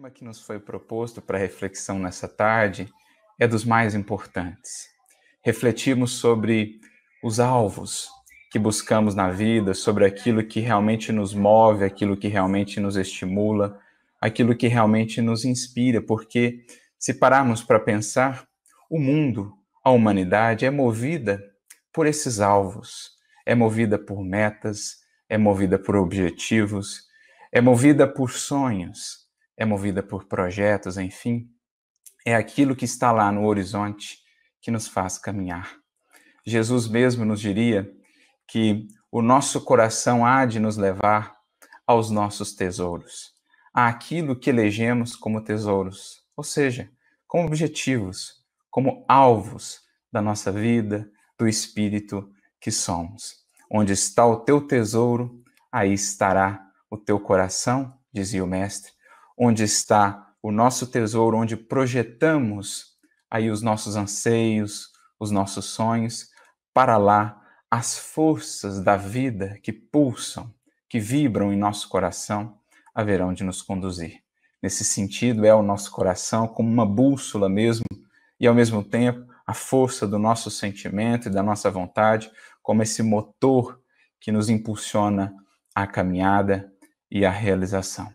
tema que nos foi proposto para reflexão nessa tarde é dos mais importantes. Refletimos sobre os alvos que buscamos na vida, sobre aquilo que realmente nos move, aquilo que realmente nos estimula, aquilo que realmente nos inspira, porque se pararmos para pensar, o mundo, a humanidade é movida por esses alvos, é movida por metas, é movida por objetivos, é movida por sonhos é movida por projetos, enfim, é aquilo que está lá no horizonte que nos faz caminhar. Jesus mesmo nos diria que o nosso coração há de nos levar aos nossos tesouros, àquilo que elegemos como tesouros, ou seja, como objetivos, como alvos da nossa vida, do espírito que somos. Onde está o teu tesouro, aí estará o teu coração, dizia o Mestre onde está o nosso tesouro, onde projetamos aí os nossos anseios, os nossos sonhos, para lá as forças da vida que pulsam, que vibram em nosso coração, haverão de nos conduzir. Nesse sentido, é o nosso coração como uma bússola mesmo, e ao mesmo tempo a força do nosso sentimento e da nossa vontade, como esse motor que nos impulsiona à caminhada e à realização.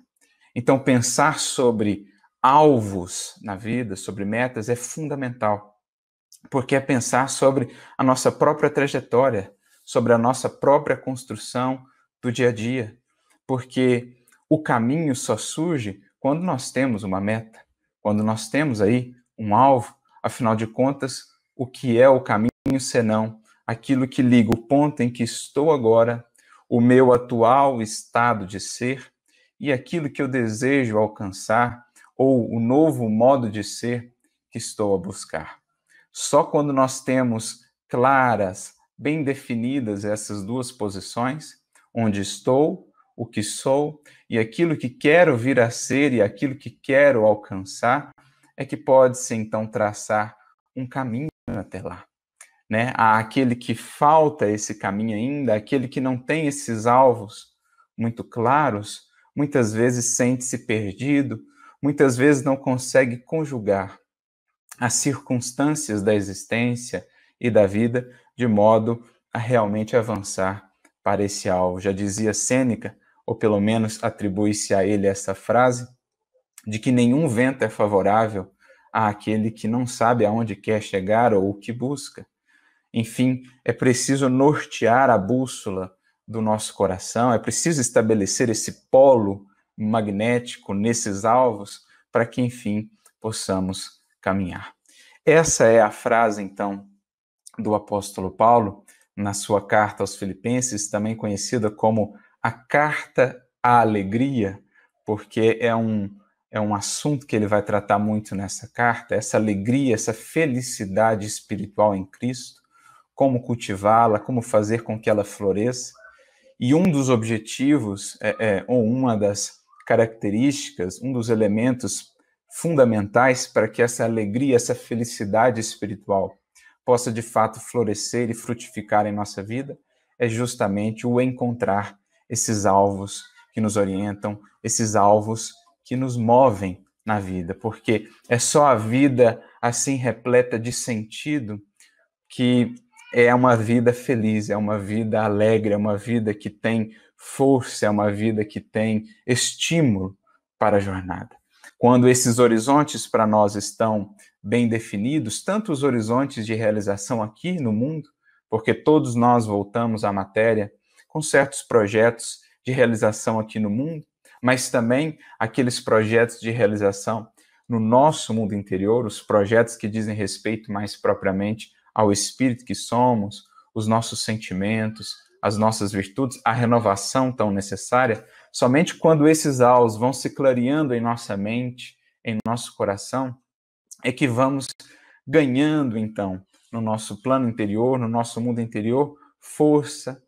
Então, pensar sobre alvos na vida, sobre metas, é fundamental, porque é pensar sobre a nossa própria trajetória, sobre a nossa própria construção do dia a dia, porque o caminho só surge quando nós temos uma meta, quando nós temos aí um alvo, afinal de contas, o que é o caminho senão aquilo que liga o ponto em que estou agora, o meu atual estado de ser, e aquilo que eu desejo alcançar ou o novo modo de ser que estou a buscar. Só quando nós temos claras, bem definidas essas duas posições, onde estou, o que sou e aquilo que quero vir a ser e aquilo que quero alcançar, é que pode-se então traçar um caminho até lá. Né? Aquele que falta esse caminho ainda, aquele que não tem esses alvos muito claros, muitas vezes sente-se perdido, muitas vezes não consegue conjugar as circunstâncias da existência e da vida de modo a realmente avançar para esse alvo. Já dizia Sêneca, ou pelo menos atribui-se a ele essa frase, de que nenhum vento é favorável àquele que não sabe aonde quer chegar ou o que busca. Enfim, é preciso nortear a bússola do nosso coração, é preciso estabelecer esse polo magnético nesses alvos para que, enfim, possamos caminhar. Essa é a frase, então, do apóstolo Paulo na sua carta aos Filipenses, também conhecida como a Carta à Alegria, porque é um, é um assunto que ele vai tratar muito nessa carta, essa alegria, essa felicidade espiritual em Cristo, como cultivá-la, como fazer com que ela floresça. E um dos objetivos, é, é, ou uma das características, um dos elementos fundamentais para que essa alegria, essa felicidade espiritual possa de fato florescer e frutificar em nossa vida, é justamente o encontrar esses alvos que nos orientam, esses alvos que nos movem na vida, porque é só a vida assim repleta de sentido que é uma vida feliz, é uma vida alegre, é uma vida que tem força, é uma vida que tem estímulo para a jornada. Quando esses horizontes para nós estão bem definidos, tanto os horizontes de realização aqui no mundo, porque todos nós voltamos à matéria com certos projetos de realização aqui no mundo, mas também aqueles projetos de realização no nosso mundo interior, os projetos que dizem respeito mais propriamente ao espírito que somos, os nossos sentimentos, as nossas virtudes, a renovação tão necessária, somente quando esses aos vão se clareando em nossa mente, em nosso coração, é que vamos ganhando então no nosso plano interior, no nosso mundo interior, força,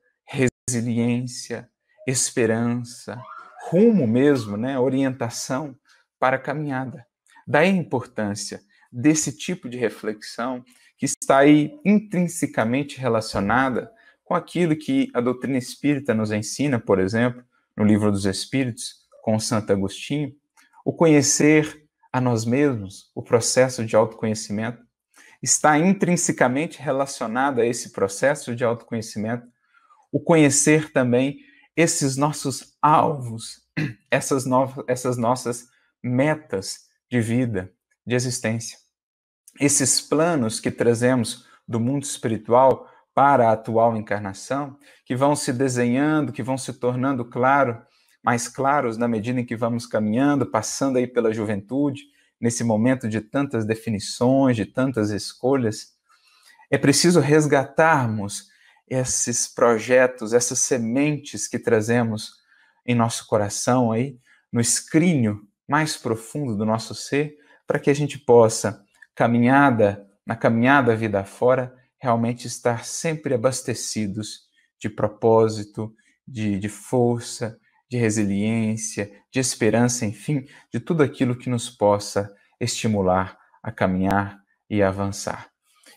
resiliência, esperança, rumo mesmo, né, orientação para a caminhada. Daí a importância desse tipo de reflexão, que está aí intrinsecamente relacionada com aquilo que a doutrina espírita nos ensina, por exemplo, no Livro dos Espíritos, com Santo Agostinho, o conhecer a nós mesmos, o processo de autoconhecimento, está intrinsecamente relacionado a esse processo de autoconhecimento, o conhecer também esses nossos alvos, essas, essas nossas metas de vida, de existência esses planos que trazemos do mundo espiritual para a atual encarnação, que vão se desenhando, que vão se tornando claro, mais claros na medida em que vamos caminhando, passando aí pela juventude, nesse momento de tantas definições, de tantas escolhas, é preciso resgatarmos esses projetos, essas sementes que trazemos em nosso coração aí, no escrínio mais profundo do nosso ser, para que a gente possa caminhada, na caminhada vida fora, realmente estar sempre abastecidos de propósito, de, de força, de resiliência, de esperança, enfim, de tudo aquilo que nos possa estimular a caminhar e avançar.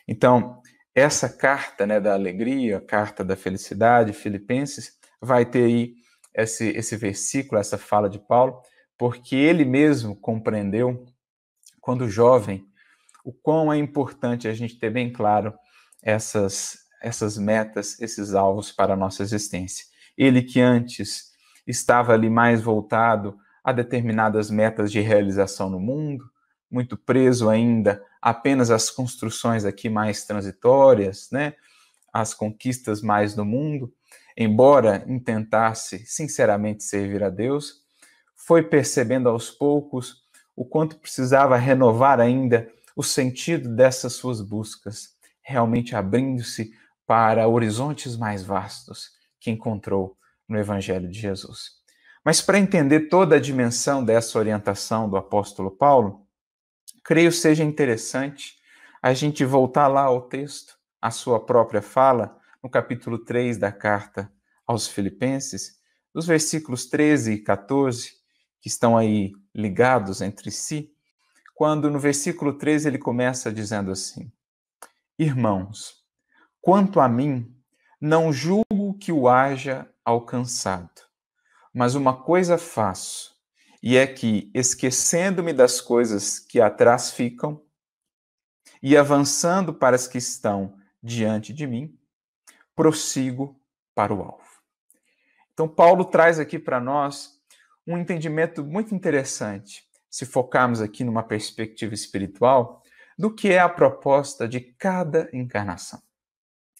Então, essa carta né, da alegria, a carta da felicidade, Filipenses, vai ter aí esse, esse versículo, essa fala de Paulo, porque ele mesmo compreendeu, quando jovem, o quão é importante a gente ter bem claro essas, essas metas, esses alvos para a nossa existência. Ele que antes estava ali mais voltado a determinadas metas de realização no mundo, muito preso ainda apenas às construções aqui mais transitórias, né? às conquistas mais do mundo, embora intentasse sinceramente servir a Deus, foi percebendo aos poucos o quanto precisava renovar ainda o sentido dessas suas buscas, realmente abrindo-se para horizontes mais vastos que encontrou no Evangelho de Jesus. Mas para entender toda a dimensão dessa orientação do apóstolo Paulo, creio seja interessante a gente voltar lá ao texto, à sua própria fala, no capítulo 3 da carta aos Filipenses, nos versículos 13 e 14, que estão aí ligados entre si, quando no versículo 13 ele começa dizendo assim: Irmãos, quanto a mim, não julgo que o haja alcançado, mas uma coisa faço, e é que, esquecendo-me das coisas que atrás ficam, e avançando para as que estão diante de mim, prossigo para o alvo. Então, Paulo traz aqui para nós um entendimento muito interessante se focarmos aqui numa perspectiva espiritual, do que é a proposta de cada encarnação.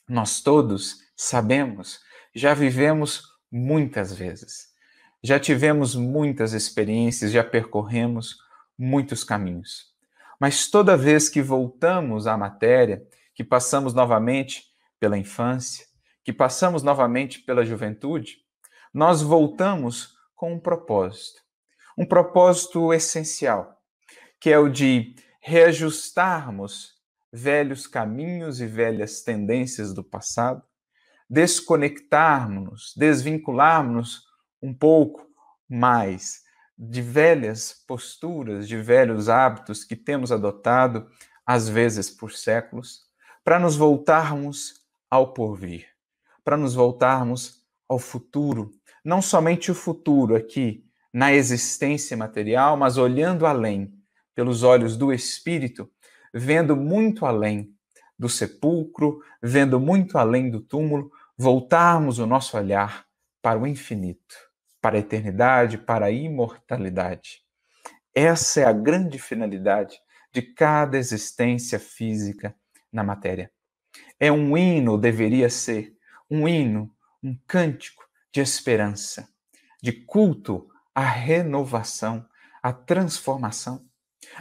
Nós todos sabemos, já vivemos muitas vezes, já tivemos muitas experiências, já percorremos muitos caminhos. Mas toda vez que voltamos à matéria, que passamos novamente pela infância, que passamos novamente pela juventude, nós voltamos com um propósito um propósito essencial, que é o de reajustarmos velhos caminhos e velhas tendências do passado, desconectarmos-nos, desvincularmos-nos um pouco mais de velhas posturas, de velhos hábitos que temos adotado, às vezes por séculos, para nos voltarmos ao porvir, para nos voltarmos ao futuro, não somente o futuro aqui, na existência material, mas olhando além, pelos olhos do espírito, vendo muito além do sepulcro, vendo muito além do túmulo, voltarmos o nosso olhar para o infinito, para a eternidade, para a imortalidade. Essa é a grande finalidade de cada existência física na matéria. É um hino, deveria ser, um hino, um cântico de esperança, de culto a renovação, a transformação,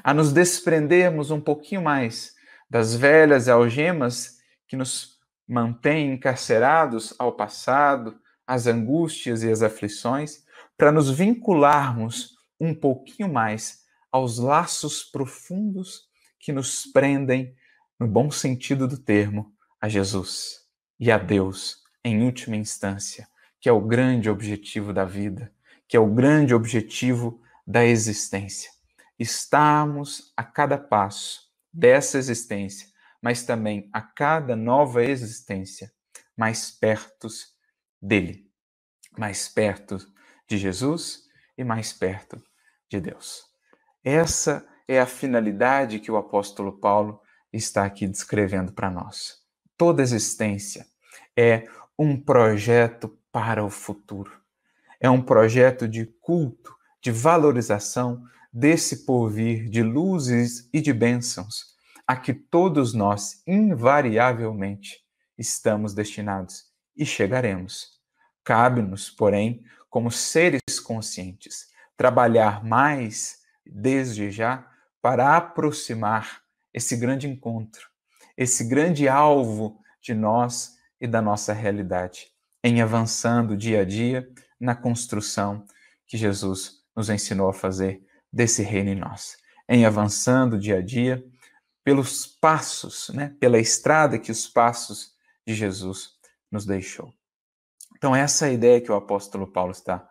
a nos desprendermos um pouquinho mais das velhas algemas que nos mantêm encarcerados ao passado, às angústias e às aflições, para nos vincularmos um pouquinho mais aos laços profundos que nos prendem, no bom sentido do termo, a Jesus e a Deus, em última instância, que é o grande objetivo da vida que é o grande objetivo da existência. Estamos a cada passo dessa existência, mas também a cada nova existência, mais perto dele, mais perto de Jesus e mais perto de Deus. Essa é a finalidade que o apóstolo Paulo está aqui descrevendo para nós. Toda existência é um projeto para o futuro. É um projeto de culto, de valorização desse porvir de luzes e de bênçãos a que todos nós, invariavelmente, estamos destinados e chegaremos. Cabe-nos, porém, como seres conscientes, trabalhar mais desde já para aproximar esse grande encontro, esse grande alvo de nós e da nossa realidade, em avançando dia a dia, na construção que Jesus nos ensinou a fazer desse reino em nós, em avançando dia a dia pelos passos, né, pela estrada que os passos de Jesus nos deixou. Então essa é a ideia que o apóstolo Paulo está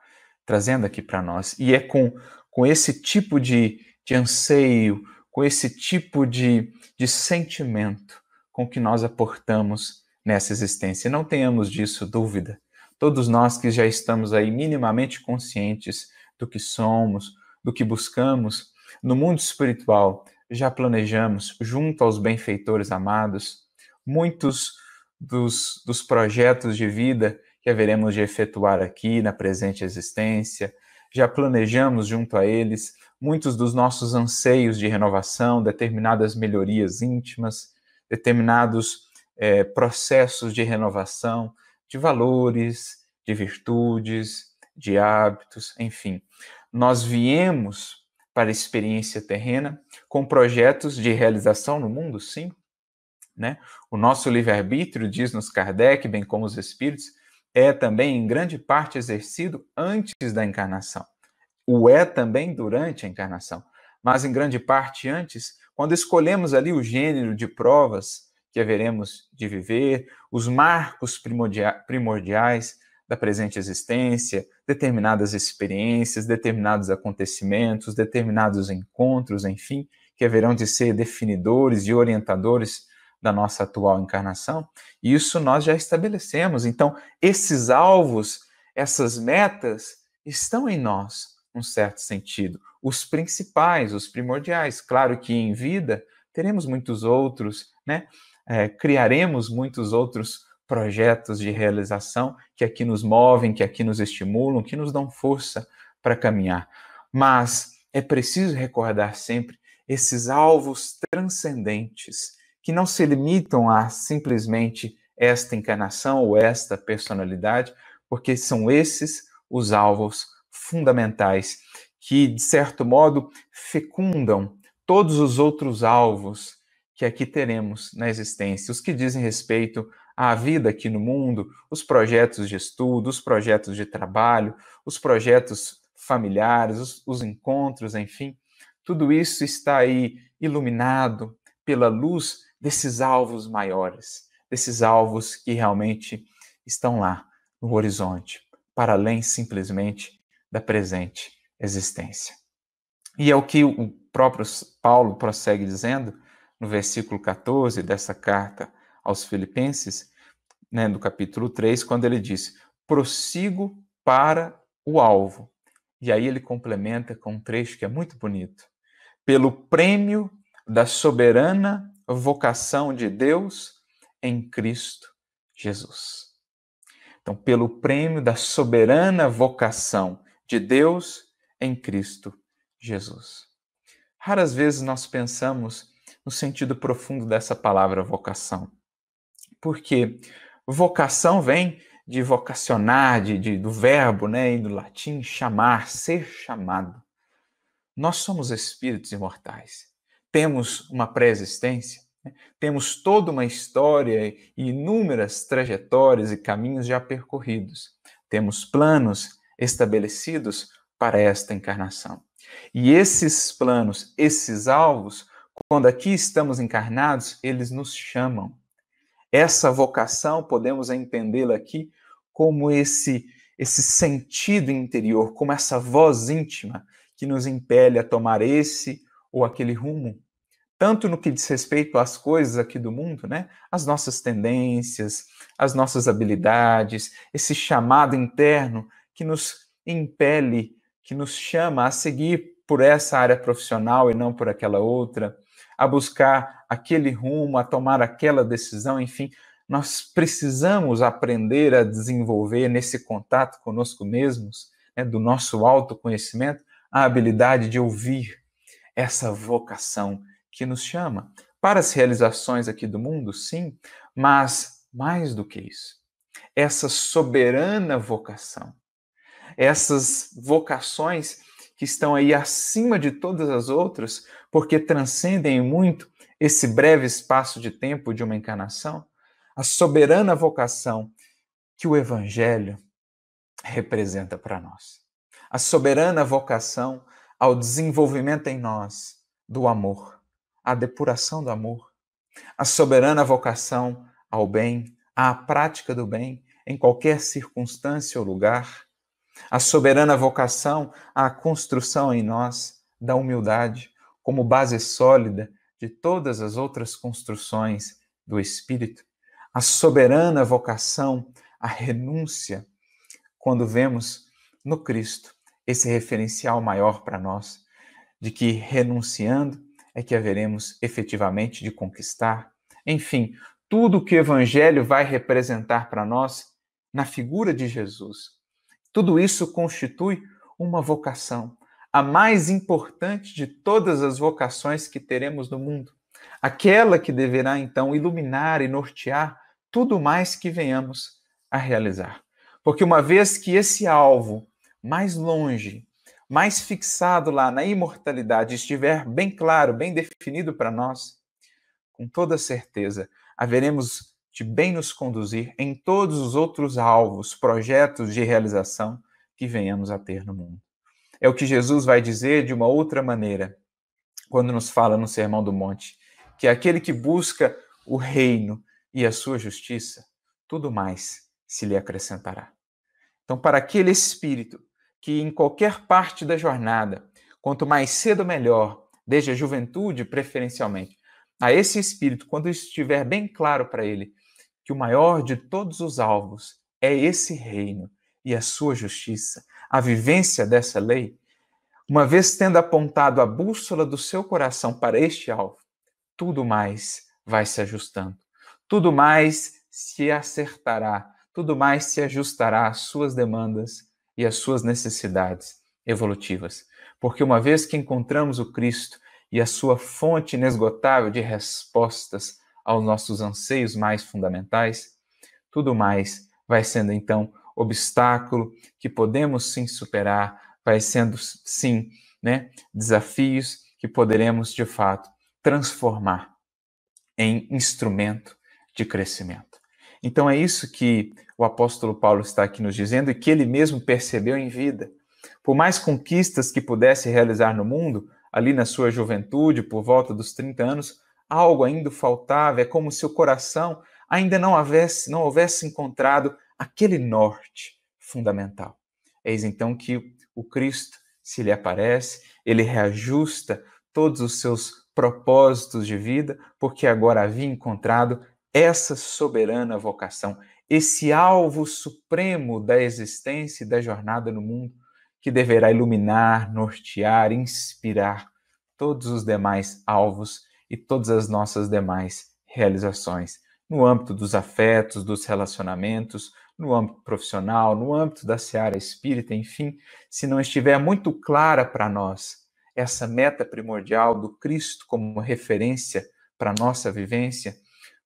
trazendo aqui para nós e é com com esse tipo de, de anseio, com esse tipo de, de sentimento com que nós aportamos nessa existência. E não tenhamos disso dúvida, Todos nós que já estamos aí minimamente conscientes do que somos, do que buscamos, no mundo espiritual já planejamos, junto aos benfeitores amados, muitos dos, dos projetos de vida que haveremos de efetuar aqui na presente existência, já planejamos junto a eles muitos dos nossos anseios de renovação, determinadas melhorias íntimas, determinados é, processos de renovação, de valores, de virtudes, de hábitos, enfim. Nós viemos para a experiência terrena com projetos de realização no mundo, sim. Né? O nosso livre-arbítrio, diz-nos Kardec, bem como os espíritos, é também em grande parte exercido antes da encarnação. O é também durante a encarnação, mas em grande parte antes, quando escolhemos ali o gênero de provas que haveremos de viver, os marcos primordiais da presente existência, determinadas experiências, determinados acontecimentos, determinados encontros, enfim, que haverão de ser definidores e orientadores da nossa atual encarnação. E isso nós já estabelecemos. Então, esses alvos, essas metas estão em nós, num certo sentido. Os principais, os primordiais. Claro que em vida teremos muitos outros, né? é, criaremos muitos outros projetos de realização que aqui nos movem, que aqui nos estimulam, que nos dão força para caminhar. Mas é preciso recordar sempre esses alvos transcendentes que não se limitam a simplesmente esta encarnação ou esta personalidade, porque são esses os alvos fundamentais que, de certo modo, fecundam todos os outros alvos que aqui teremos na existência, os que dizem respeito à vida aqui no mundo, os projetos de estudo, os projetos de trabalho, os projetos familiares, os, os encontros, enfim, tudo isso está aí iluminado pela luz desses alvos maiores, desses alvos que realmente estão lá no horizonte, para além simplesmente da presente existência. E é o que o próprio Paulo prossegue dizendo no versículo 14 dessa carta aos Filipenses, né, do capítulo 3, quando ele diz: prossigo para o alvo. E aí ele complementa com um trecho que é muito bonito: pelo prêmio da soberana vocação de Deus em Cristo Jesus. Então, pelo prêmio da soberana vocação de Deus em Cristo Jesus. Raras vezes nós pensamos no sentido profundo dessa palavra vocação. Porque vocação vem de vocacionar, de, de do verbo, né, e do latim chamar, ser chamado. Nós somos espíritos imortais. Temos uma pré-existência, né? temos toda uma história e inúmeras trajetórias e caminhos já percorridos. Temos planos estabelecidos para esta encarnação. E esses planos, esses alvos, quando aqui estamos encarnados, eles nos chamam. Essa vocação podemos entendê-la aqui como esse esse sentido interior, como essa voz íntima que nos impele a tomar esse ou aquele rumo, tanto no que diz respeito às coisas aqui do mundo, né? As nossas tendências, as nossas habilidades, esse chamado interno que nos impele, que nos chama a seguir por essa área profissional e não por aquela outra, a buscar aquele rumo, a tomar aquela decisão, enfim, nós precisamos aprender a desenvolver nesse contato conosco mesmos, né, do nosso autoconhecimento, a habilidade de ouvir essa vocação que nos chama para as realizações aqui do mundo, sim, mas mais do que isso, essa soberana vocação, essas vocações que estão aí acima de todas as outras, porque transcendem muito esse breve espaço de tempo de uma encarnação, a soberana vocação que o Evangelho representa para nós. A soberana vocação ao desenvolvimento em nós do amor, à depuração do amor, a soberana vocação ao bem, à prática do bem em qualquer circunstância ou lugar a soberana vocação à construção em nós da humildade como base sólida de todas as outras construções do espírito, a soberana vocação à renúncia, quando vemos no Cristo esse referencial maior para nós, de que renunciando é que haveremos efetivamente de conquistar. Enfim, tudo o que o Evangelho vai representar para nós na figura de Jesus tudo isso constitui uma vocação, a mais importante de todas as vocações que teremos no mundo, aquela que deverá então iluminar e nortear tudo mais que venhamos a realizar. Porque uma vez que esse alvo mais longe, mais fixado lá na imortalidade estiver bem claro, bem definido para nós, com toda certeza haveremos de bem nos conduzir em todos os outros alvos, projetos de realização que venhamos a ter no mundo. É o que Jesus vai dizer de uma outra maneira, quando nos fala no Sermão do Monte, que é aquele que busca o reino e a sua justiça, tudo mais se lhe acrescentará. Então, para aquele espírito que em qualquer parte da jornada, quanto mais cedo melhor, desde a juventude preferencialmente, a esse espírito, quando estiver bem claro para ele que o maior de todos os alvos é esse reino e a sua justiça. A vivência dessa lei, uma vez tendo apontado a bússola do seu coração para este alvo, tudo mais vai se ajustando, tudo mais se acertará, tudo mais se ajustará às suas demandas e às suas necessidades evolutivas. Porque uma vez que encontramos o Cristo e a sua fonte inesgotável de respostas aos nossos anseios mais fundamentais, tudo mais vai sendo então obstáculo que podemos sim superar, vai sendo sim, né, desafios que poderemos de fato transformar em instrumento de crescimento. Então é isso que o apóstolo Paulo está aqui nos dizendo e que ele mesmo percebeu em vida. Por mais conquistas que pudesse realizar no mundo, ali na sua juventude, por volta dos 30 anos, algo ainda faltava, é como se o coração ainda não houvesse, não houvesse encontrado aquele norte fundamental. Eis então que o Cristo se lhe aparece, ele reajusta todos os seus propósitos de vida, porque agora havia encontrado essa soberana vocação, esse alvo supremo da existência e da jornada no mundo, que deverá iluminar, nortear, inspirar todos os demais alvos e todas as nossas demais realizações, no âmbito dos afetos, dos relacionamentos, no âmbito profissional, no âmbito da seara espírita, enfim, se não estiver muito clara para nós essa meta primordial do Cristo como referência para nossa vivência,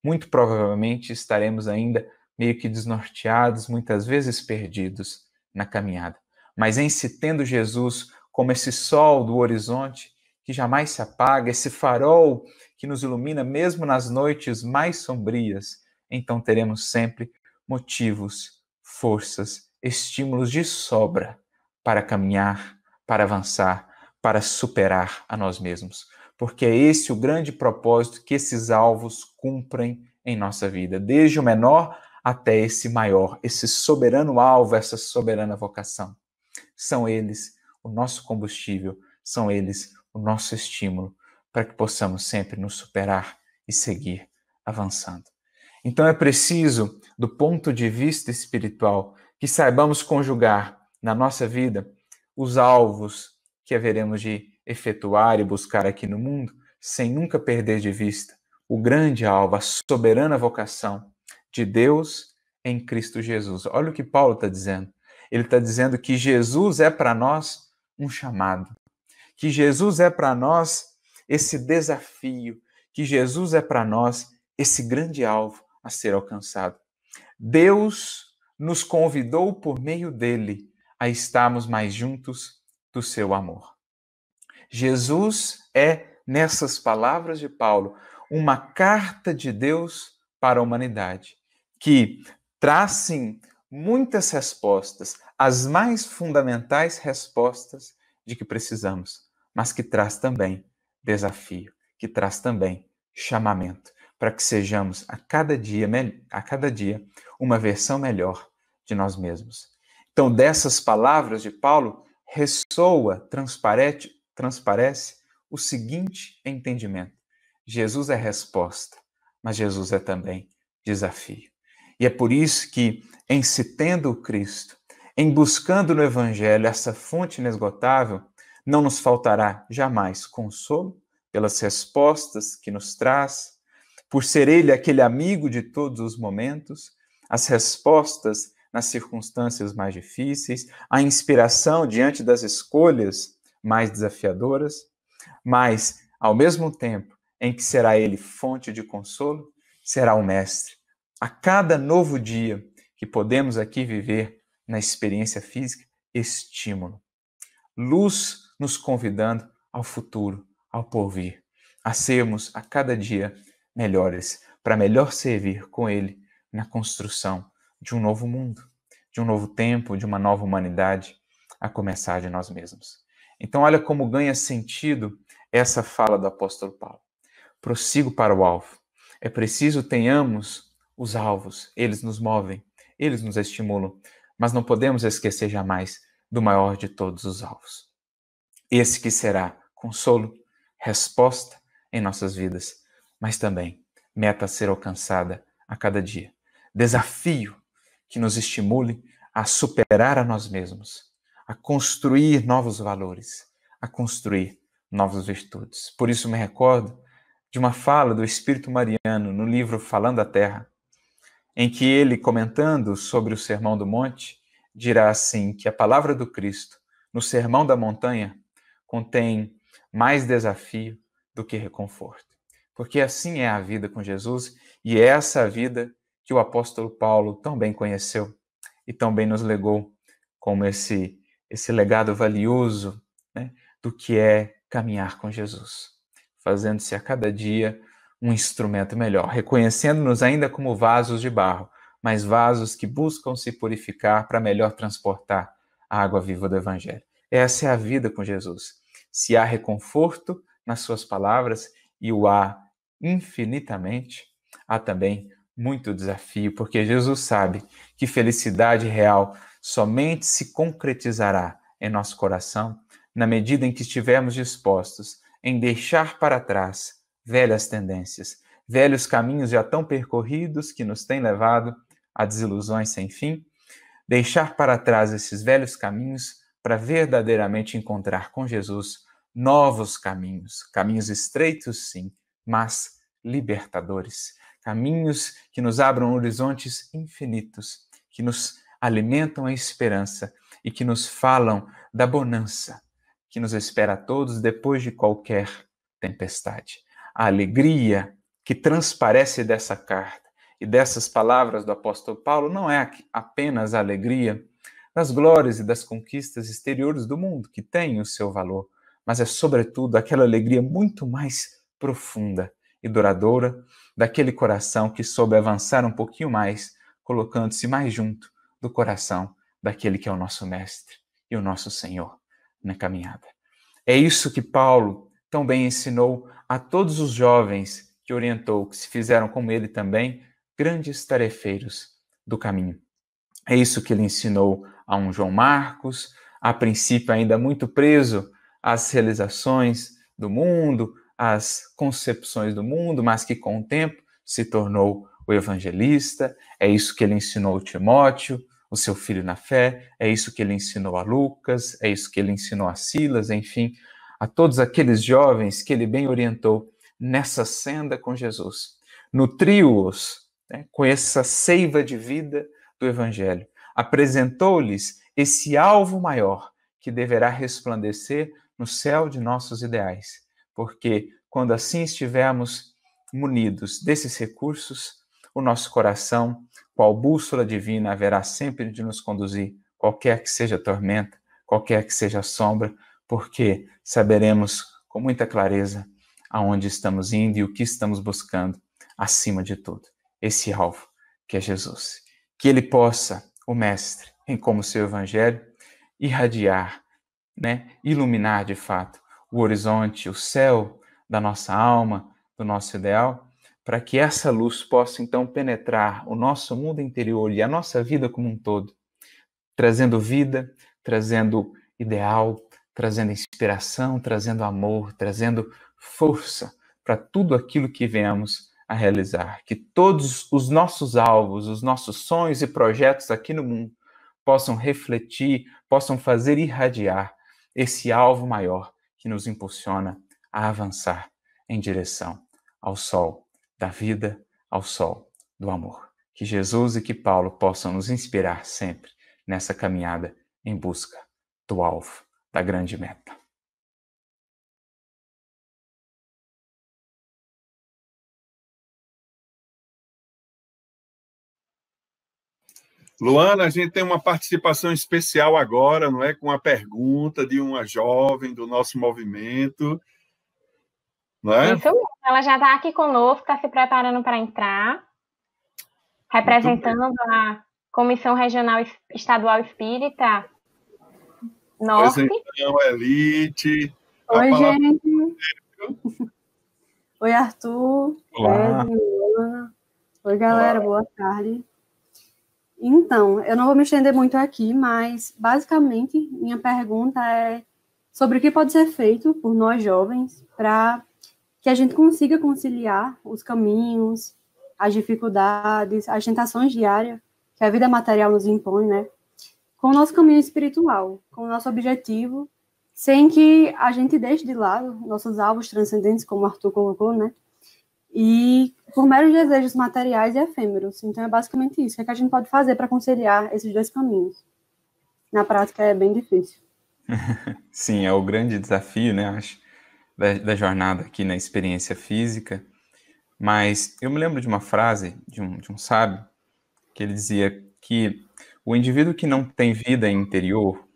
muito provavelmente estaremos ainda meio que desnorteados, muitas vezes perdidos na caminhada. Mas em se tendo Jesus como esse sol do horizonte, que jamais se apaga, esse farol que nos ilumina mesmo nas noites mais sombrias, então teremos sempre motivos, forças, estímulos de sobra para caminhar, para avançar, para superar a nós mesmos. Porque é esse o grande propósito que esses alvos cumprem em nossa vida, desde o menor até esse maior, esse soberano alvo, essa soberana vocação. São eles o nosso combustível, são eles o nosso estímulo para que possamos sempre nos superar e seguir avançando. Então é preciso, do ponto de vista espiritual, que saibamos conjugar na nossa vida os alvos que haveremos de efetuar e buscar aqui no mundo, sem nunca perder de vista o grande alvo, a soberana vocação de Deus em Cristo Jesus. Olha o que Paulo está dizendo. Ele está dizendo que Jesus é para nós um chamado que Jesus é para nós esse desafio, que Jesus é para nós esse grande alvo a ser alcançado. Deus nos convidou por meio dele a estarmos mais juntos do seu amor. Jesus é, nessas palavras de Paulo, uma carta de Deus para a humanidade, que traz sim muitas respostas, as mais fundamentais respostas de que precisamos, mas que traz também desafio, que traz também chamamento, para que sejamos a cada dia, a cada dia uma versão melhor de nós mesmos. Então, dessas palavras de Paulo ressoa, transparece, transparece o seguinte entendimento: Jesus é resposta, mas Jesus é também desafio. E é por isso que, em se tendo o Cristo, em buscando no Evangelho essa fonte inesgotável, não nos faltará jamais consolo pelas respostas que nos traz, por ser Ele aquele amigo de todos os momentos, as respostas nas circunstâncias mais difíceis, a inspiração diante das escolhas mais desafiadoras, mas, ao mesmo tempo em que será Ele fonte de consolo, será o Mestre. A cada novo dia que podemos aqui viver, na experiência física estímulo. Luz nos convidando ao futuro, ao porvir, a sermos a cada dia melhores, para melhor servir com Ele na construção de um novo mundo, de um novo tempo, de uma nova humanidade, a começar de nós mesmos. Então, olha como ganha sentido essa fala do apóstolo Paulo. Prossigo para o alvo. É preciso tenhamos os alvos, eles nos movem, eles nos estimulam mas não podemos esquecer jamais do maior de todos os alvos. Esse que será consolo, resposta em nossas vidas, mas também meta a ser alcançada a cada dia. Desafio que nos estimule a superar a nós mesmos, a construir novos valores, a construir novas virtudes. Por isso me recordo de uma fala do Espírito Mariano no livro Falando a Terra, em que ele, comentando sobre o Sermão do Monte, dirá assim: que a palavra do Cristo, no Sermão da Montanha, contém mais desafio do que reconforto. Porque assim é a vida com Jesus e é essa vida que o apóstolo Paulo tão bem conheceu e tão bem nos legou como esse esse legado valioso né, do que é caminhar com Jesus, fazendo-se a cada dia um instrumento melhor, reconhecendo-nos ainda como vasos de barro, mas vasos que buscam se purificar para melhor transportar a água viva do Evangelho. Essa é a vida com Jesus. Se há reconforto nas suas palavras, e o há infinitamente, há também muito desafio, porque Jesus sabe que felicidade real somente se concretizará em nosso coração na medida em que estivermos dispostos em deixar para trás velhas tendências, velhos caminhos já tão percorridos que nos têm levado a desilusões sem fim, deixar para trás esses velhos caminhos para verdadeiramente encontrar com Jesus novos caminhos, caminhos estreitos, sim, mas libertadores, caminhos que nos abram horizontes infinitos, que nos alimentam a esperança e que nos falam da bonança que nos espera a todos depois de qualquer tempestade a alegria que transparece dessa carta e dessas palavras do apóstolo Paulo não é apenas a alegria das glórias e das conquistas exteriores do mundo, que tem o seu valor, mas é, sobretudo, aquela alegria muito mais profunda e duradoura daquele coração que soube avançar um pouquinho mais, colocando-se mais junto do coração daquele que é o nosso Mestre e o nosso Senhor na caminhada. É isso que Paulo também ensinou a todos os jovens que orientou, que se fizeram como ele também, grandes tarefeiros do caminho. É isso que ele ensinou a um João Marcos, a princípio ainda muito preso às realizações do mundo, às concepções do mundo, mas que com o tempo se tornou o evangelista. É isso que ele ensinou a Timóteo, o seu filho na fé, é isso que ele ensinou a Lucas, é isso que ele ensinou a Silas, enfim, a todos aqueles jovens que ele bem orientou nessa senda com Jesus. Nutriu-os né, com essa seiva de vida do Evangelho. Apresentou-lhes esse alvo maior que deverá resplandecer no céu de nossos ideais. Porque quando assim estivermos munidos desses recursos, o nosso coração, qual bússola divina, haverá sempre de nos conduzir, qualquer que seja a tormenta, qualquer que seja a sombra, porque saberemos com muita clareza aonde estamos indo e o que estamos buscando, acima de tudo, esse alvo que é Jesus. Que ele possa, o Mestre, em como seu evangelho, irradiar, né, iluminar de fato o horizonte, o céu da nossa alma, do nosso ideal, para que essa luz possa então penetrar o nosso mundo interior e a nossa vida como um todo, trazendo vida, trazendo ideal, trazendo inspiração, trazendo amor, trazendo força para tudo aquilo que vemos a realizar. Que todos os nossos alvos, os nossos sonhos e projetos aqui no mundo possam refletir, possam fazer irradiar esse alvo maior que nos impulsiona a avançar em direção ao sol da vida, ao sol do amor. Que Jesus e que Paulo possam nos inspirar sempre nessa caminhada em busca do alvo da grande meta. Luana, a gente tem uma participação especial agora, não é? Com a pergunta de uma jovem do nosso movimento. Não é? Isso Ela já está aqui conosco, está se preparando para entrar, representando a Comissão Regional Estadual Espírita nossa. Oi, Elite. Oi, gente. É Oi, Arthur. Olá. Oi, galera. Olá. Boa tarde. Então, eu não vou me estender muito aqui, mas basicamente minha pergunta é sobre o que pode ser feito por nós jovens para que a gente consiga conciliar os caminhos, as dificuldades, as tentações diárias que a vida material nos impõe, né? com o nosso caminho espiritual, com o nosso objetivo, sem que a gente deixe de lado nossos alvos transcendentes, como o Arthur colocou, né? E por meros desejos materiais e efêmeros. Então é basicamente isso. O que, é a gente pode fazer para conciliar esses dois caminhos? Na prática é bem difícil. Sim, é o grande desafio, né? Acho, da, da jornada aqui na experiência física. Mas eu me lembro de uma frase de um, de um sábio que ele dizia que o indivíduo que não tem vida interior,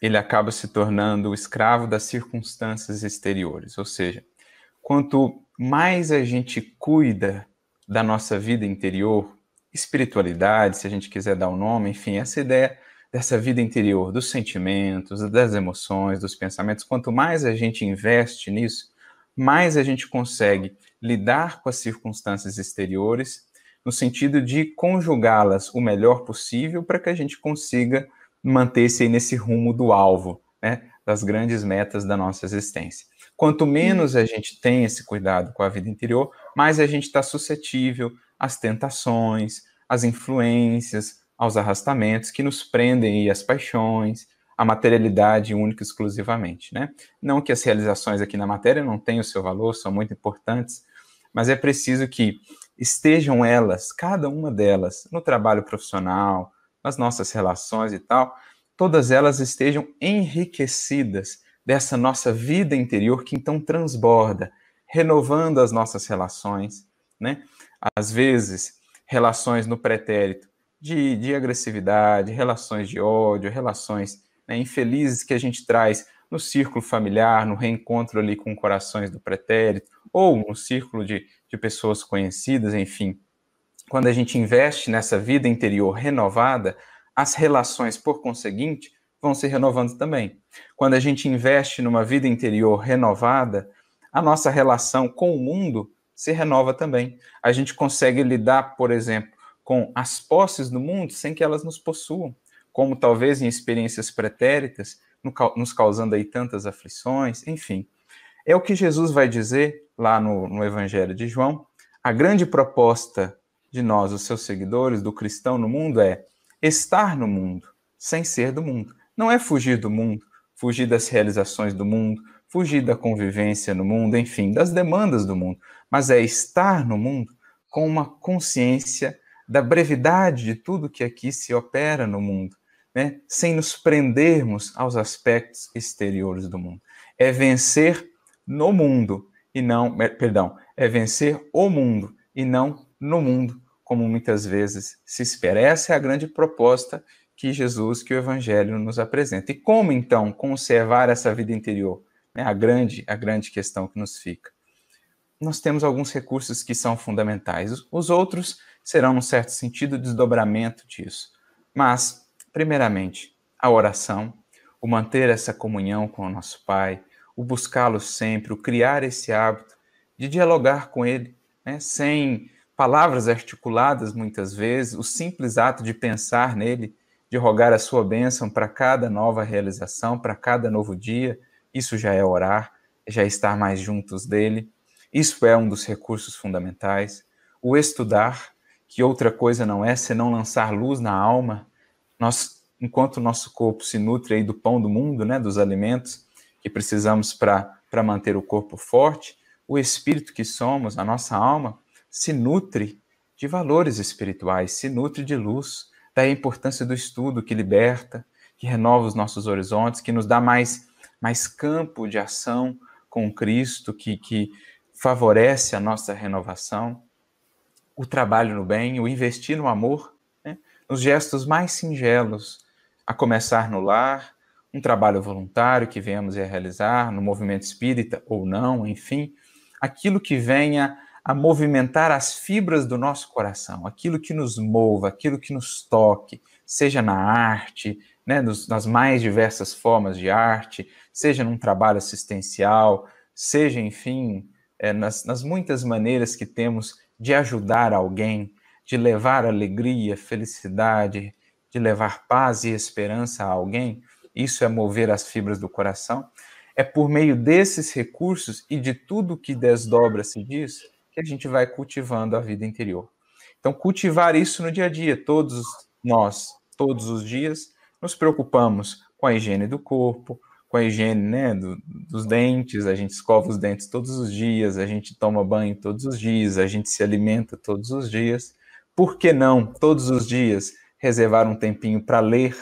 ele acaba se tornando o escravo das circunstâncias exteriores. Ou seja, quanto mais a gente cuida da nossa vida interior, espiritualidade, se a gente quiser dar o um nome, enfim, essa ideia dessa vida interior, dos sentimentos, das emoções, dos pensamentos, quanto mais a gente investe nisso, mais a gente consegue lidar com as circunstâncias exteriores no sentido de conjugá-las o melhor possível para que a gente consiga manter-se aí nesse rumo do alvo, né, das grandes metas da nossa existência. Quanto menos a gente tem esse cuidado com a vida interior, mais a gente está suscetível às tentações, às influências, aos arrastamentos que nos prendem e às paixões, à materialidade única e exclusivamente, né? Não que as realizações aqui na matéria não tenham o seu valor, são muito importantes, mas é preciso que estejam elas, cada uma delas, no trabalho profissional, nas nossas relações e tal, todas elas estejam enriquecidas dessa nossa vida interior que então transborda, renovando as nossas relações, né? Às vezes, relações no pretérito de, de agressividade, relações de ódio, relações né, infelizes que a gente traz no círculo familiar, no reencontro ali com corações do pretérito, ou no círculo de, de pessoas conhecidas, enfim. Quando a gente investe nessa vida interior renovada, as relações, por conseguinte, vão se renovando também. Quando a gente investe numa vida interior renovada, a nossa relação com o mundo se renova também. A gente consegue lidar, por exemplo, com as posses do mundo sem que elas nos possuam, como talvez em experiências pretéritas, nos causando aí tantas aflições, enfim. É o que Jesus vai dizer lá no, no Evangelho de João. A grande proposta de nós, os seus seguidores, do cristão no mundo é estar no mundo, sem ser do mundo. Não é fugir do mundo, fugir das realizações do mundo, fugir da convivência no mundo, enfim, das demandas do mundo, mas é estar no mundo com uma consciência da brevidade de tudo que aqui se opera no mundo, né, sem nos prendermos aos aspectos exteriores do mundo. É vencer no mundo e não, perdão, é vencer o mundo e não no mundo, como muitas vezes se espera. Essa é a grande proposta que Jesus, que o Evangelho nos apresenta. E como então conservar essa vida interior? É a grande, a grande questão que nos fica. Nós temos alguns recursos que são fundamentais. Os outros serão, num certo sentido, desdobramento disso. Mas primeiramente, a oração, o manter essa comunhão com o nosso Pai, o buscá-lo sempre, o criar esse hábito de dialogar com Ele, né? sem palavras articuladas muitas vezes, o simples ato de pensar nele, de rogar a sua bênção para cada nova realização, para cada novo dia, isso já é orar, já é estar mais juntos dele. Isso é um dos recursos fundamentais. O estudar, que outra coisa não é senão lançar luz na alma nós, enquanto o nosso corpo se nutre aí do pão do mundo, né, dos alimentos que precisamos para manter o corpo forte, o espírito que somos, a nossa alma, se nutre de valores espirituais, se nutre de luz. Daí a importância do estudo que liberta, que renova os nossos horizontes, que nos dá mais, mais campo de ação com Cristo, que, que favorece a nossa renovação. O trabalho no bem, o investir no amor, nos gestos mais singelos, a começar no lar, um trabalho voluntário que venhamos a realizar no movimento espírita ou não, enfim, aquilo que venha a movimentar as fibras do nosso coração, aquilo que nos mova, aquilo que nos toque, seja na arte, né, nos, nas mais diversas formas de arte, seja num trabalho assistencial, seja, enfim, é, nas, nas muitas maneiras que temos de ajudar alguém, de levar alegria, felicidade, de levar paz e esperança a alguém, isso é mover as fibras do coração. É por meio desses recursos e de tudo que desdobra-se disso que a gente vai cultivando a vida interior. Então, cultivar isso no dia a dia, todos nós, todos os dias, nos preocupamos com a higiene do corpo, com a higiene né, do, dos dentes, a gente escova os dentes todos os dias, a gente toma banho todos os dias, a gente se alimenta todos os dias. Por que não, todos os dias, reservar um tempinho para ler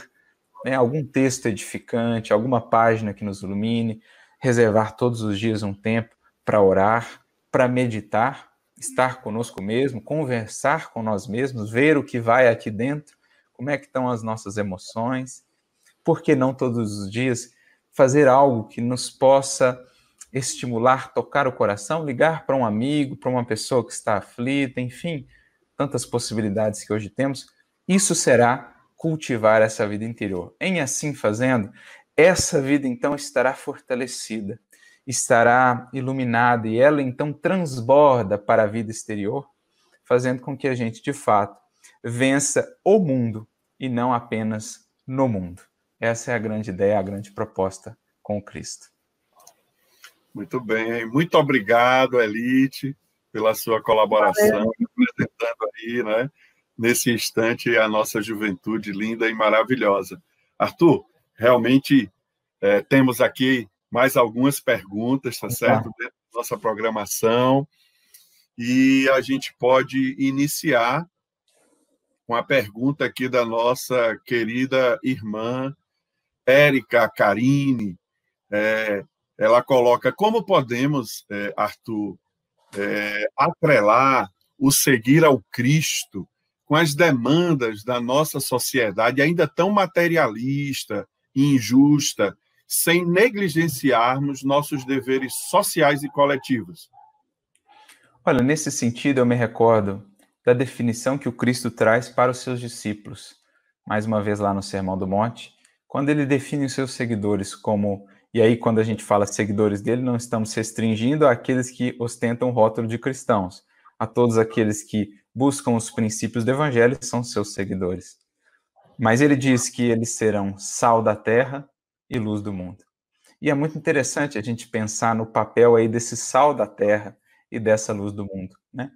né, algum texto edificante, alguma página que nos ilumine, reservar todos os dias um tempo para orar, para meditar, estar conosco mesmo, conversar com nós mesmos, ver o que vai aqui dentro, como é que estão as nossas emoções. Por que não todos os dias fazer algo que nos possa estimular, tocar o coração, ligar para um amigo, para uma pessoa que está aflita, enfim, tantas possibilidades que hoje temos, isso será cultivar essa vida interior. Em assim fazendo, essa vida então estará fortalecida, estará iluminada e ela então transborda para a vida exterior, fazendo com que a gente de fato vença o mundo e não apenas no mundo. Essa é a grande ideia, a grande proposta com o Cristo. Muito bem, muito obrigado, Elite pela sua colaboração, representando aí, né, nesse instante, a nossa juventude linda e maravilhosa. Arthur, realmente é, temos aqui mais algumas perguntas, tá certo? Tá. Dentro da nossa programação. E a gente pode iniciar com a pergunta aqui da nossa querida irmã Érica Carine. É, ela coloca: como podemos, é, Arthur, é, atrelar o seguir ao Cristo com as demandas da nossa sociedade ainda tão materialista e injusta, sem negligenciarmos nossos deveres sociais e coletivos. Olha, nesse sentido eu me recordo da definição que o Cristo traz para os seus discípulos, mais uma vez lá no Sermão do Monte, quando ele define os seus seguidores como e aí, quando a gente fala seguidores dele, não estamos restringindo àqueles que ostentam o rótulo de cristãos. A todos aqueles que buscam os princípios do evangelho são seus seguidores. Mas ele diz que eles serão sal da terra e luz do mundo. E é muito interessante a gente pensar no papel aí desse sal da terra e dessa luz do mundo, né?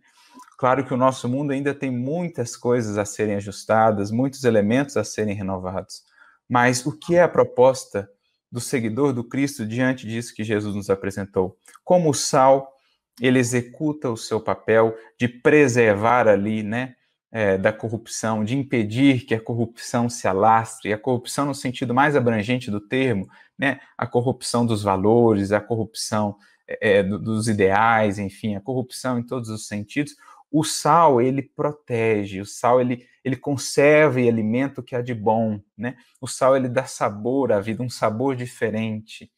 Claro que o nosso mundo ainda tem muitas coisas a serem ajustadas, muitos elementos a serem renovados, mas o que é a proposta do seguidor do Cristo diante disso que Jesus nos apresentou. Como o sal, ele executa o seu papel de preservar ali, né, é, da corrupção, de impedir que a corrupção se alastre, a corrupção no sentido mais abrangente do termo, né, a corrupção dos valores, a corrupção é, é dos ideais, enfim, a corrupção em todos os sentidos, o sal, ele protege, o sal, ele, ele conserva e alimenta o que há de bom, né? O sal, ele dá sabor à vida, um sabor diferente.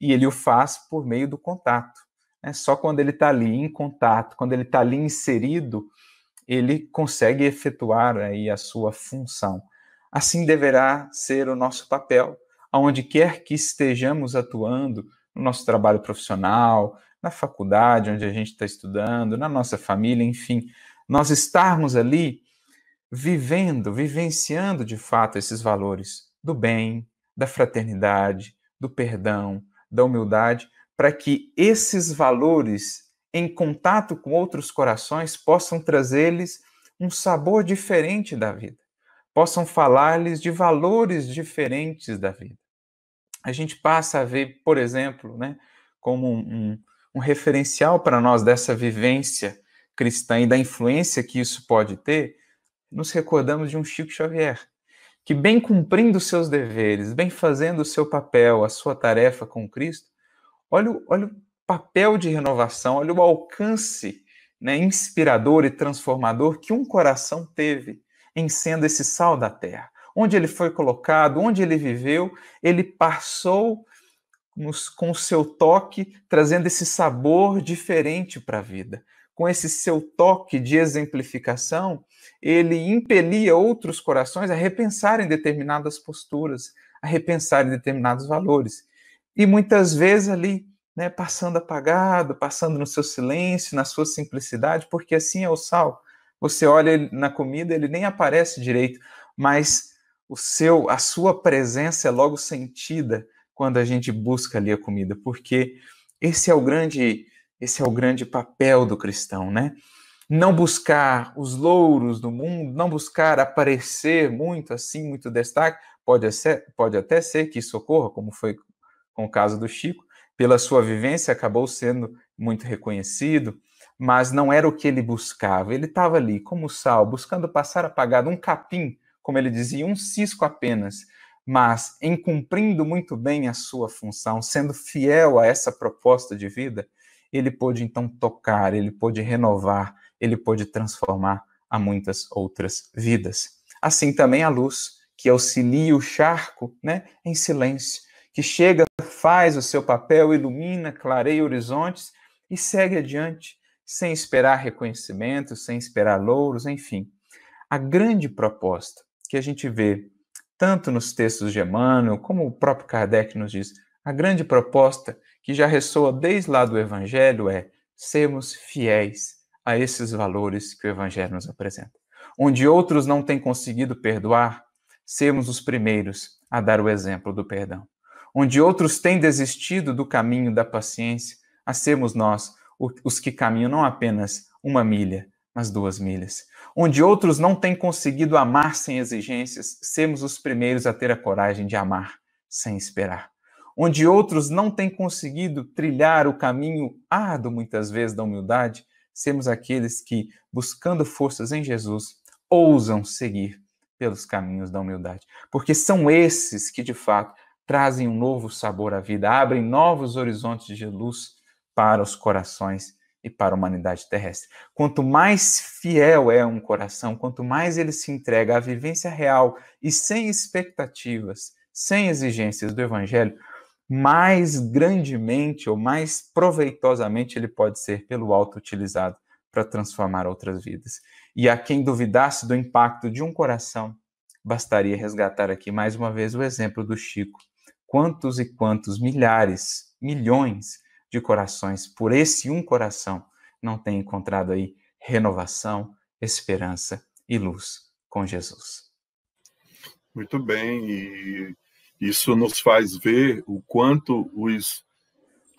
E ele o faz por meio do contato. Né? Só quando ele está ali em contato, quando ele está ali inserido, ele consegue efetuar aí a sua função. Assim deverá ser o nosso papel, aonde quer que estejamos atuando, no nosso trabalho profissional, na faculdade onde a gente está estudando, na nossa família, enfim, nós estarmos ali vivendo, vivenciando de fato esses valores do bem, da fraternidade, do perdão, da humildade, para que esses valores, em contato com outros corações, possam trazer-lhes um sabor diferente da vida, possam falar-lhes de valores diferentes da vida. A gente passa a ver, por exemplo, né, como um, um, um referencial para nós dessa vivência cristã e da influência que isso pode ter, nos recordamos de um Chico Xavier, que, bem cumprindo seus deveres, bem fazendo o seu papel, a sua tarefa com Cristo, olha o, olha o papel de renovação, olha o alcance né, inspirador e transformador que um coração teve em sendo esse sal da terra. Onde ele foi colocado, onde ele viveu, ele passou com o seu toque, trazendo esse sabor diferente para a vida. Com esse seu toque de exemplificação, ele impelia outros corações a repensarem determinadas posturas, a repensarem determinados valores. E muitas vezes ali, né, passando apagado, passando no seu silêncio, na sua simplicidade, porque assim é o sal. Você olha na comida, ele nem aparece direito, mas o seu, a sua presença é logo sentida quando a gente busca ali a comida, porque esse é o grande, esse é o grande papel do cristão, né? Não buscar os louros do mundo, não buscar aparecer muito assim, muito destaque, pode, ser, pode até ser que isso ocorra, como foi com o caso do Chico, pela sua vivência acabou sendo muito reconhecido, mas não era o que ele buscava. Ele estava ali, como sal, buscando passar apagado, um capim, como ele dizia, um cisco apenas, mas em cumprindo muito bem a sua função, sendo fiel a essa proposta de vida, ele pôde então tocar, ele pôde renovar, ele pôde transformar a muitas outras vidas. Assim também a luz, que auxilia o charco né, em silêncio, que chega, faz o seu papel, ilumina, clareia horizontes e segue adiante, sem esperar reconhecimento, sem esperar louros, enfim. A grande proposta que a gente vê tanto nos textos de Emmanuel, como o próprio Kardec nos diz, a grande proposta que já ressoa desde lá do Evangelho é sermos fiéis a esses valores que o Evangelho nos apresenta. Onde outros não têm conseguido perdoar, sermos os primeiros a dar o exemplo do perdão. Onde outros têm desistido do caminho da paciência, a sermos nós os que caminham não apenas uma milha, mas duas milhas. Onde outros não têm conseguido amar sem exigências, sermos os primeiros a ter a coragem de amar sem esperar. Onde outros não têm conseguido trilhar o caminho árduo, muitas vezes, da humildade, sermos aqueles que, buscando forças em Jesus, ousam seguir pelos caminhos da humildade. Porque são esses que, de fato, trazem um novo sabor à vida, abrem novos horizontes de luz para os corações e para a humanidade terrestre. Quanto mais fiel é um coração, quanto mais ele se entrega à vivência real e sem expectativas, sem exigências do Evangelho, mais grandemente ou mais proveitosamente ele pode ser pelo alto utilizado para transformar outras vidas. E a quem duvidasse do impacto de um coração, bastaria resgatar aqui mais uma vez o exemplo do Chico. Quantos e quantos milhares, milhões de corações, por esse um coração, não tem encontrado aí renovação, esperança e luz com Jesus. Muito bem, e isso nos faz ver o quanto os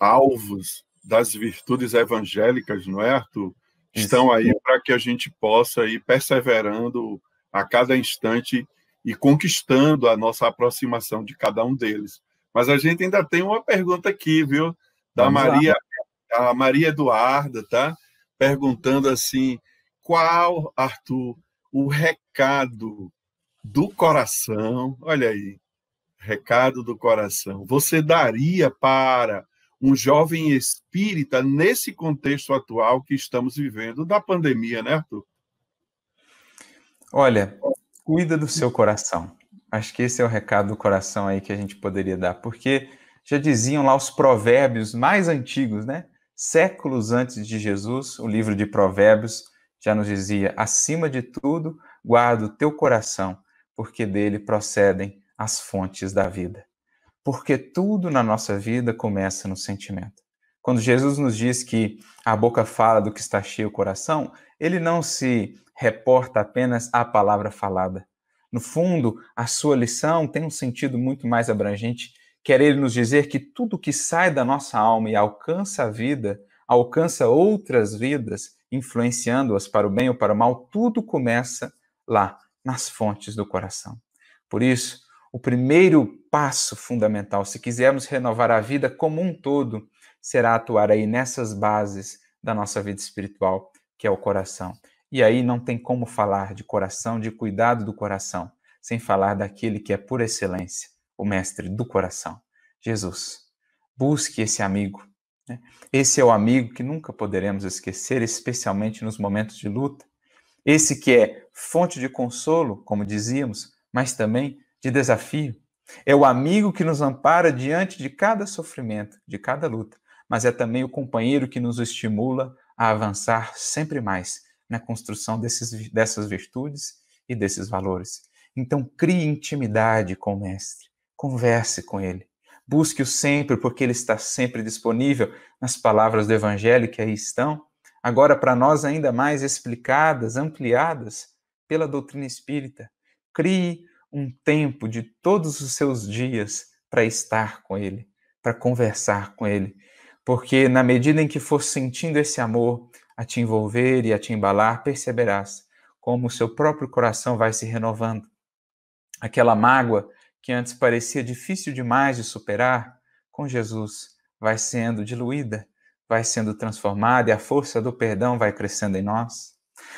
alvos das virtudes evangélicas, não é, Arthur? Estão aí para que a gente possa ir perseverando a cada instante e conquistando a nossa aproximação de cada um deles. Mas a gente ainda tem uma pergunta aqui, viu? da Maria, a Maria Eduarda, tá? Perguntando assim: qual, Arthur, o recado do coração? Olha aí, recado do coração. Você daria para um jovem espírita nesse contexto atual que estamos vivendo da pandemia, né, Arthur? Olha, cuida do seu coração. Acho que esse é o recado do coração aí que a gente poderia dar, porque já diziam lá os provérbios mais antigos, né? Séculos antes de Jesus, o livro de Provérbios já nos dizia: acima de tudo, guarda o teu coração, porque dele procedem as fontes da vida. Porque tudo na nossa vida começa no sentimento. Quando Jesus nos diz que a boca fala do que está cheio o coração, ele não se reporta apenas à palavra falada. No fundo, a sua lição tem um sentido muito mais abrangente Quer ele nos dizer que tudo que sai da nossa alma e alcança a vida, alcança outras vidas, influenciando-as para o bem ou para o mal, tudo começa lá, nas fontes do coração. Por isso, o primeiro passo fundamental, se quisermos renovar a vida como um todo, será atuar aí nessas bases da nossa vida espiritual, que é o coração. E aí não tem como falar de coração, de cuidado do coração, sem falar daquele que é por excelência o mestre do coração, Jesus. Busque esse amigo. Né? Esse é o amigo que nunca poderemos esquecer, especialmente nos momentos de luta. Esse que é fonte de consolo, como dizíamos, mas também de desafio. É o amigo que nos ampara diante de cada sofrimento, de cada luta, mas é também o companheiro que nos estimula a avançar sempre mais na construção desses, dessas virtudes e desses valores. Então, crie intimidade com o Mestre. Converse com ele. Busque-o sempre, porque ele está sempre disponível nas palavras do Evangelho que aí estão, agora para nós ainda mais explicadas, ampliadas pela doutrina espírita. Crie um tempo de todos os seus dias para estar com ele, para conversar com ele, porque na medida em que for sentindo esse amor a te envolver e a te embalar, perceberás como o seu próprio coração vai se renovando. Aquela mágoa que antes parecia difícil demais de superar, com Jesus vai sendo diluída, vai sendo transformada e a força do perdão vai crescendo em nós.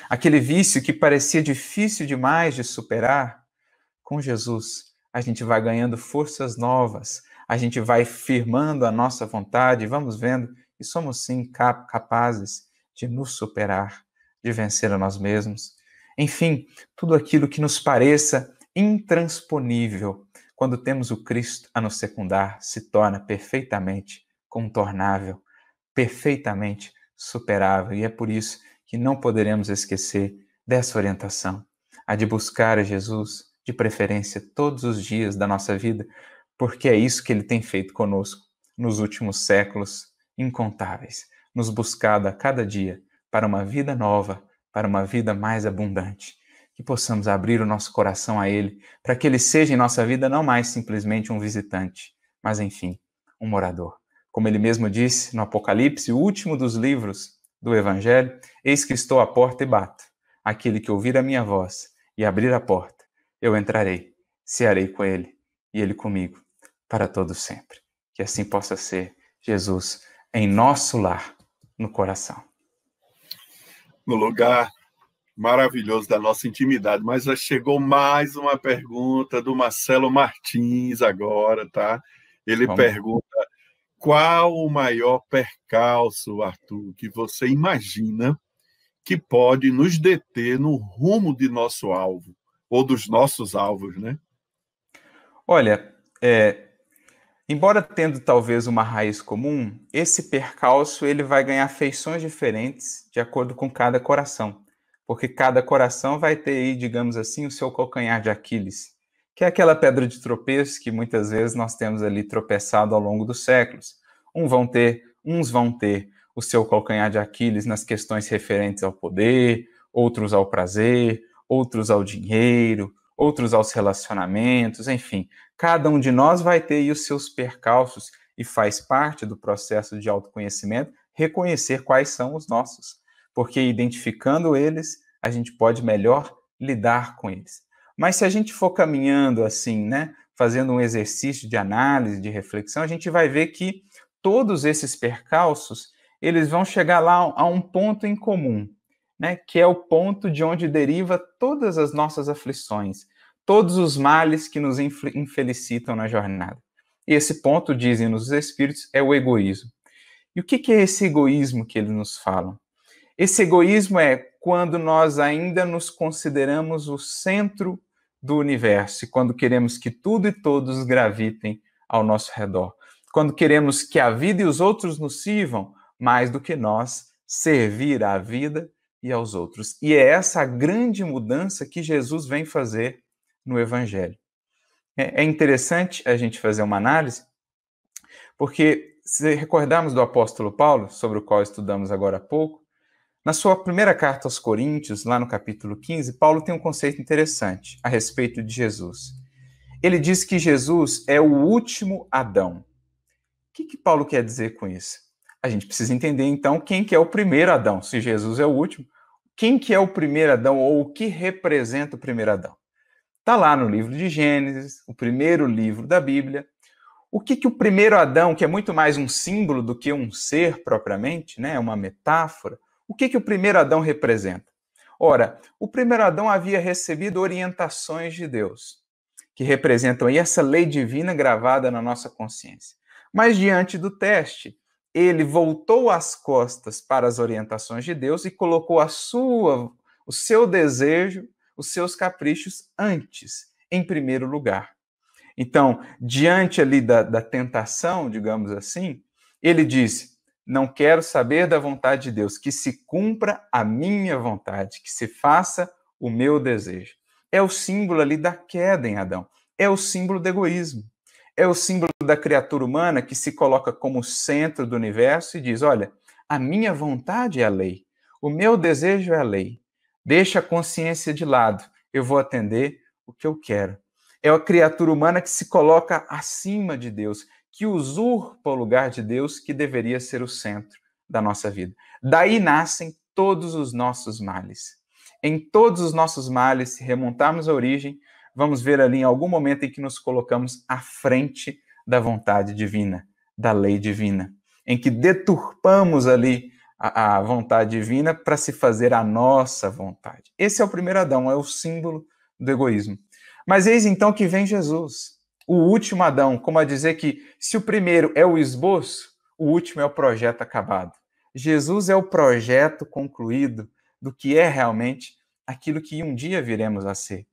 Aquele vício que parecia difícil demais de superar, com Jesus a gente vai ganhando forças novas, a gente vai firmando a nossa vontade, vamos vendo e somos sim capazes de nos superar, de vencer a nós mesmos. Enfim, tudo aquilo que nos pareça intransponível quando temos o Cristo a nos secundar, se torna perfeitamente contornável, perfeitamente superável. E é por isso que não poderemos esquecer dessa orientação, a de buscar a Jesus, de preferência, todos os dias da nossa vida, porque é isso que ele tem feito conosco nos últimos séculos incontáveis, nos buscado a cada dia para uma vida nova, para uma vida mais abundante que possamos abrir o nosso coração a Ele, para que Ele seja em nossa vida não mais simplesmente um visitante, mas enfim, um morador. Como ele mesmo disse no Apocalipse, o último dos livros do Evangelho: Eis que estou à porta e bato. Aquele que ouvir a minha voz e abrir a porta, eu entrarei, cearei com ele e ele comigo, para todo sempre. Que assim possa ser Jesus em nosso lar, no coração. No lugar maravilhoso da nossa intimidade. Mas já chegou mais uma pergunta do Marcelo Martins agora, tá? Ele Vamos. pergunta qual o maior percalço, Arthur, que você imagina que pode nos deter no rumo de nosso alvo ou dos nossos alvos, né? Olha, é, embora tendo talvez uma raiz comum, esse percalço ele vai ganhar feições diferentes de acordo com cada coração porque cada coração vai ter aí, digamos assim, o seu calcanhar de Aquiles, que é aquela pedra de tropeço que muitas vezes nós temos ali tropeçado ao longo dos séculos. Um vão ter, uns vão ter o seu calcanhar de Aquiles nas questões referentes ao poder, outros ao prazer, outros ao dinheiro, outros aos relacionamentos, enfim, cada um de nós vai ter aí os seus percalços e faz parte do processo de autoconhecimento reconhecer quais são os nossos porque identificando eles, a gente pode melhor lidar com eles. Mas se a gente for caminhando assim, né, fazendo um exercício de análise, de reflexão, a gente vai ver que todos esses percalços, eles vão chegar lá a um ponto em comum, né, que é o ponto de onde deriva todas as nossas aflições, todos os males que nos infelicitam na jornada. E esse ponto, dizem-nos os espíritos, é o egoísmo. E o que é esse egoísmo que eles nos falam? Esse egoísmo é quando nós ainda nos consideramos o centro do universo e quando queremos que tudo e todos gravitem ao nosso redor. Quando queremos que a vida e os outros nos sirvam mais do que nós servir à vida e aos outros. E é essa a grande mudança que Jesus vem fazer no Evangelho. É, é interessante a gente fazer uma análise, porque se recordarmos do apóstolo Paulo, sobre o qual estudamos agora há pouco, na sua primeira carta aos Coríntios, lá no capítulo 15, Paulo tem um conceito interessante a respeito de Jesus. Ele diz que Jesus é o último Adão. O que, que Paulo quer dizer com isso? A gente precisa entender então quem que é o primeiro Adão, se Jesus é o último. Quem que é o primeiro Adão ou o que representa o primeiro Adão? Está lá no livro de Gênesis, o primeiro livro da Bíblia. O que, que o primeiro Adão, que é muito mais um símbolo do que um ser propriamente, né, é uma metáfora, o que, que o primeiro Adão representa? Ora, o primeiro Adão havia recebido orientações de Deus, que representam essa lei divina gravada na nossa consciência. Mas diante do teste, ele voltou as costas para as orientações de Deus e colocou a sua, o seu desejo, os seus caprichos antes, em primeiro lugar. Então, diante ali da, da tentação, digamos assim, ele disse: não quero saber da vontade de Deus, que se cumpra a minha vontade, que se faça o meu desejo. É o símbolo ali da queda em Adão, é o símbolo do egoísmo, é o símbolo da criatura humana que se coloca como centro do universo e diz: olha, a minha vontade é a lei, o meu desejo é a lei. Deixa a consciência de lado, eu vou atender o que eu quero. É a criatura humana que se coloca acima de Deus, que usurpa o lugar de Deus que deveria ser o centro da nossa vida. Daí nascem todos os nossos males. Em todos os nossos males, se remontarmos à origem, vamos ver ali em algum momento em que nos colocamos à frente da vontade divina, da lei divina, em que deturpamos ali a, a vontade divina para se fazer a nossa vontade. Esse é o primeiro Adão, é o símbolo do egoísmo. Mas eis então que vem Jesus o último Adão, como a dizer que se o primeiro é o esboço, o último é o projeto acabado. Jesus é o projeto concluído do que é realmente aquilo que um dia viremos a ser.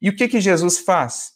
E o que que Jesus faz?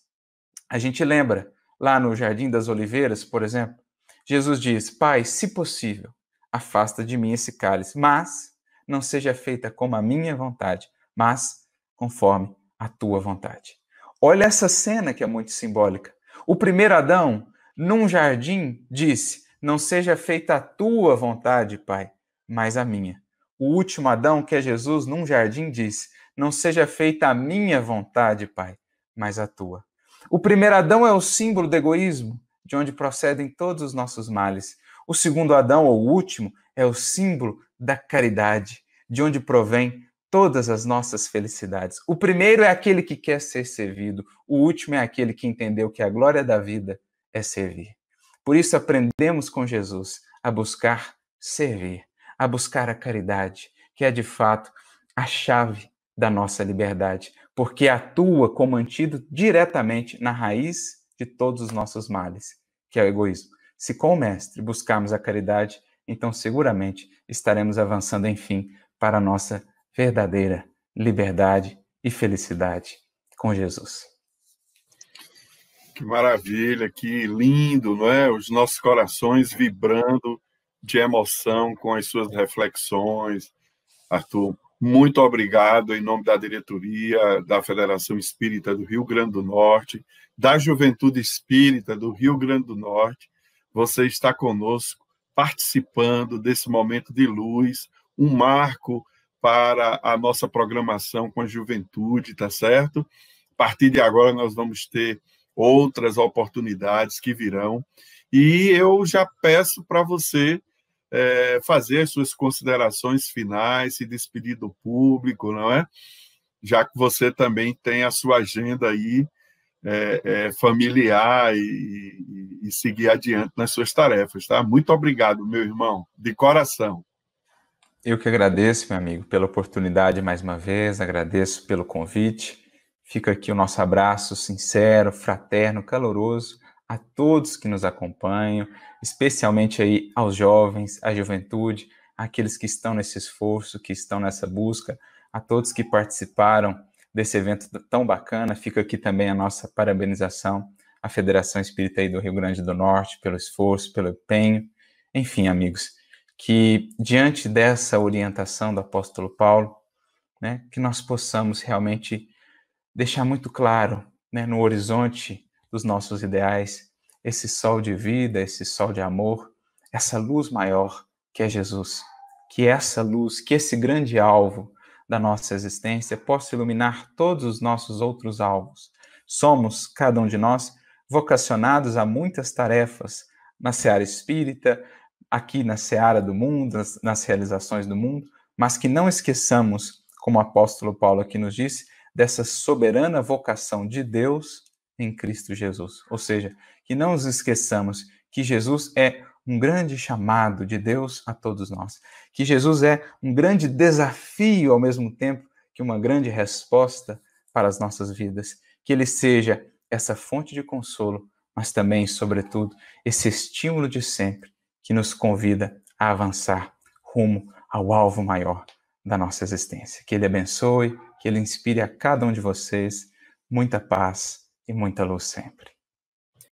A gente lembra lá no Jardim das Oliveiras, por exemplo, Jesus diz: "Pai, se possível, afasta de mim esse cálice, mas não seja feita como a minha vontade, mas conforme a tua vontade." Olha essa cena que é muito simbólica. O primeiro Adão, num jardim, disse: Não seja feita a tua vontade, Pai, mas a minha. O último Adão, que é Jesus, num jardim, disse: Não seja feita a minha vontade, Pai, mas a tua. O primeiro Adão é o símbolo do egoísmo, de onde procedem todos os nossos males. O segundo Adão, ou o último, é o símbolo da caridade, de onde provém todas as nossas felicidades. O primeiro é aquele que quer ser servido, o último é aquele que entendeu que a glória da vida é servir. Por isso aprendemos com Jesus a buscar servir, a buscar a caridade, que é de fato a chave da nossa liberdade, porque atua como antídoto diretamente na raiz de todos os nossos males, que é o egoísmo. Se com o mestre buscarmos a caridade, então seguramente estaremos avançando enfim para a nossa verdadeira liberdade e felicidade com Jesus. Que maravilha, que lindo, não é? Os nossos corações vibrando de emoção com as suas reflexões. Arthur, muito obrigado em nome da diretoria da Federação Espírita do Rio Grande do Norte, da Juventude Espírita do Rio Grande do Norte. Você está conosco participando desse momento de luz, um marco para a nossa programação com a juventude, tá certo? A partir de agora nós vamos ter outras oportunidades que virão. E eu já peço para você é, fazer suas considerações finais, se despedir do público, não é? Já que você também tem a sua agenda aí é, é, familiar e, e, e seguir adiante nas suas tarefas, tá? Muito obrigado, meu irmão, de coração. Eu que agradeço, meu amigo, pela oportunidade mais uma vez, agradeço pelo convite. Fica aqui o nosso abraço sincero, fraterno, caloroso a todos que nos acompanham, especialmente aí aos jovens, à juventude, àqueles que estão nesse esforço, que estão nessa busca, a todos que participaram desse evento tão bacana. Fica aqui também a nossa parabenização à Federação Espírita aí do Rio Grande do Norte pelo esforço, pelo empenho. Enfim, amigos, que diante dessa orientação do apóstolo Paulo, né, que nós possamos realmente deixar muito claro, né, no horizonte dos nossos ideais, esse sol de vida, esse sol de amor, essa luz maior que é Jesus. Que essa luz, que esse grande alvo da nossa existência possa iluminar todos os nossos outros alvos. Somos, cada um de nós, vocacionados a muitas tarefas na seara espírita, aqui na seara do mundo, nas, nas realizações do mundo, mas que não esqueçamos, como o apóstolo Paulo aqui nos disse, dessa soberana vocação de Deus em Cristo Jesus. Ou seja, que não nos esqueçamos que Jesus é um grande chamado de Deus a todos nós, que Jesus é um grande desafio ao mesmo tempo que uma grande resposta para as nossas vidas, que ele seja essa fonte de consolo, mas também, sobretudo, esse estímulo de sempre que nos convida a avançar rumo ao alvo maior da nossa existência. Que Ele abençoe, que Ele inspire a cada um de vocês muita paz e muita luz sempre.